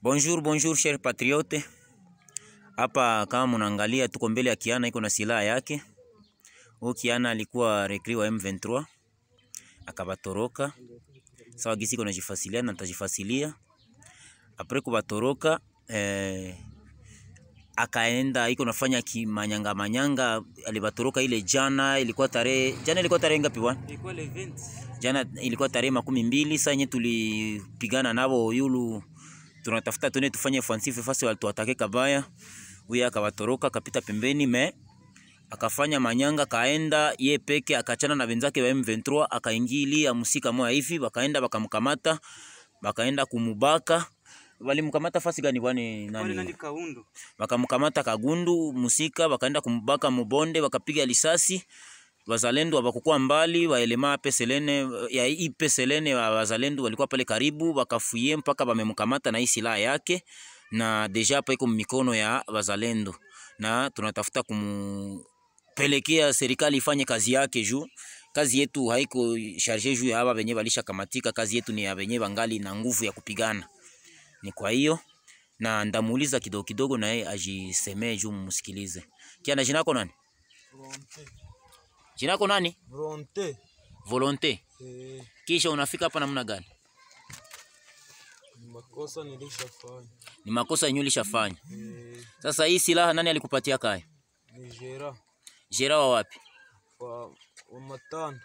Bonjour, bonjour cher patriote. Hapa kama mnaangalia tuko mbele ya Kiana iko na silaha yake. Huyu Kiana alikuwa rekri wa M23 akabatoroka. Sawa gisi iko najifasilia na tajifasilia. Apre kubatoroka eh, akaenda iko nafanya kimanyanga manyanga, alibatoroka ile jana, ilikuwa tarehe jana, ilikuwa tarehe ngapi bwana? Ilikuwa jana, ilikuwa tarehe makumi mbili. Sasa yenye tulipigana nabo yulu tunatafuta tuende tufanye ofensive fasi watake kabaya, Huyu akawatoroka akapita pembeni me akafanya manyanga kaenda ye peke akachana na wenzake wa M23 akaingilia musika moya hivi bakaenda wakamkamata wakaenda kumubaka walimkamata fasi gani bwani nani, nani Kaundu wakamkamata Kagundu musika bakaenda kumbaka mubonde bakapiga risasi wazalendo hawakukuwa mbali, waelema peselene ya ipeselene wa wazalendo walikuwa pale karibu, wakafuye mpaka wamemkamata na hii silaha yake, na deja hapo iko mikono ya wazalendo, na tunatafuta kumpelekea serikali ifanye kazi yake juu kazi yetu haiko sharje juu ya hawa wenye walisha kamatika. Kazi yetu ni ya wenye wangali na nguvu ya kupigana. Ni kwa hiyo na ndamuuliza kidogo kidogo, na yeye ajisemee juu, mumsikilize. Kia na jina yako nani? Ronte. Jina lako nani? Volonte. Volonte. E. Eh. Kisha unafika hapa namna gani? makosa nilishafanya. Ni makosa yenyewe ulishafanya. E. Sasa hii silaha nani alikupatia kaya? Ni Jera. Jera wa wapi? Wa, wa Matanda.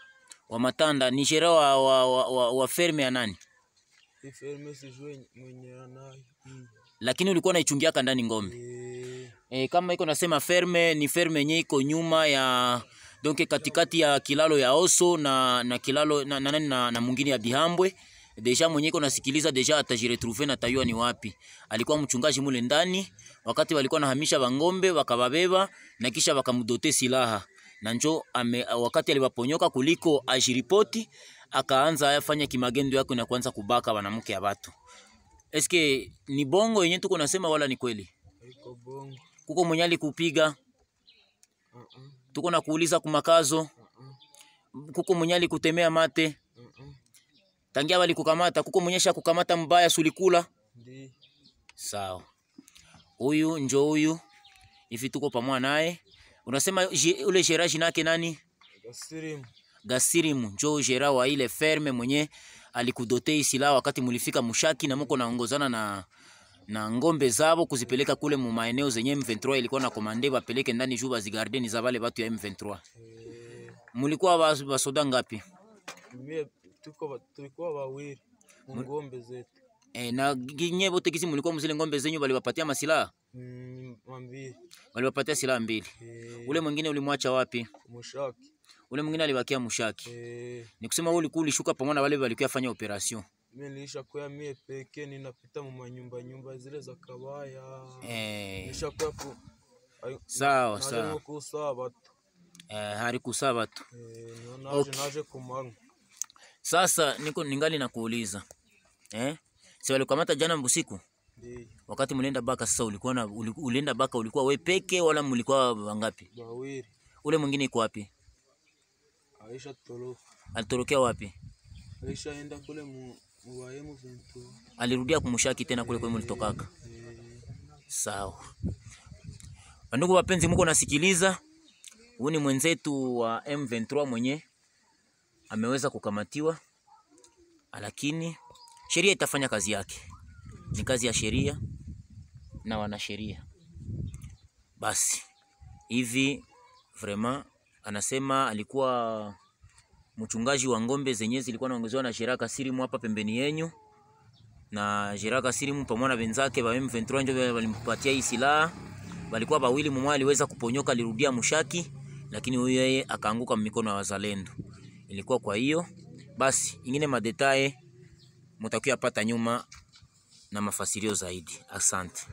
Wa Matanda ni Jera wa, wa, wa, wa, ferme ya nani? Ni ferme sijui mwenye anayo. Lakini ulikuwa unaichungiaka ndani ng'ombe. Eh. E, kama iko nasema ferme ni ferme yenyewe iko nyuma ya donc katikati ya kilalo ya Oso na, na kilalo na, na, na, na mwingine ya Bihambwe deja mwenye iko nasikiliza deja atajiretrouve na tayua ni wapi. Alikuwa mchungaji mule ndani, wakati walikuwa nahamisha bangombe wakababeba na kisha wakamdote silaha na njo ame, wakati aliwaponyoka kuliko ajiripoti akaanza afanya kimagendo yako na kuanza kubaka wanamke ya watu. Eske ni bongo yenye tuko nasema wala ni kweli? Kuko mwenye alikupiga? uh -uh tuko na kuuliza kumakazo kuko munyali kutemea mate tangia wali kukamata kuko munyesha kukamata mbaya sulikula sawa. Huyu njo huyu hivi tuko pamoja naye. Unasema ule Gerard jina nani? Gasirimu. Gasirimu njo jera wa ile ferme mwenye alikudotei isila wakati mulifika mushaki na muko naongozana na na ngombe zabo kuzipeleka kule mu maeneo zenye M23 ilikuwa na komande bapeleke ndani juu bazigardeni za wale watu ya M23. Eh. Mulikuwa basoda ngapi? Mie tuko tulikuwa wawili ngombe zetu. E, na ginye bote kisi mulikuwa mzile ngombe zenyu baliwapatia masilaha? Mm, mbili. Baliwapatia silaha mbili. E. Ule mwingine ulimwacha wapi? Mushaki. Ule mwingine alibakia Mushaki. E. Eh. Ni kusema wewe ulikuwa ulishuka pamoja na wale walikuwa fanya operation mimi nilisha kuya mie peke ninapita mu manyumba nyumba zile za kabaya hey. Eh. nisha kuya ku sawa sawa ku sabato eh, hari ku sabato eh, naje okay. naje kumara sasa niko ningali nakuuliza eh si walikamata jana mbusiku Ndiyo. Wakati mlienda baka sasa ulikuwa na ulienda baka ulikuwa wewe peke wala mlikuwa wangapi? Wawili. Ule mwingine iko wapi? Aisha toroka. Alitorokea wapi? Aisha enda kule mu alirudia kumshaki tena kule kule mlitokaka. Sawa. Wandugu wapenzi, mko nasikiliza. Huyu ni mwenzetu wa M23 mwenye ameweza kukamatiwa, lakini sheria itafanya kazi yake. Ni kazi ya sheria na wanasheria. Basi hivi vraiment, anasema alikuwa mchungaji wa ng'ombe zenye zilikuwa naongezewa na Jeraka Sirimu hapa pembeni yenyu, na Jeraka Sirimu pamoja na wenzake wa M23 ndio walimpatia hii silaha. Walikuwa wawili, mmoja aliweza kuponyoka, alirudia mushaki, lakini huyo yeye akaanguka mikono ya wazalendo. Ilikuwa kwa hiyo basi, ingine madetaye mtakuwa nyuma na mafasirio zaidi. Asante.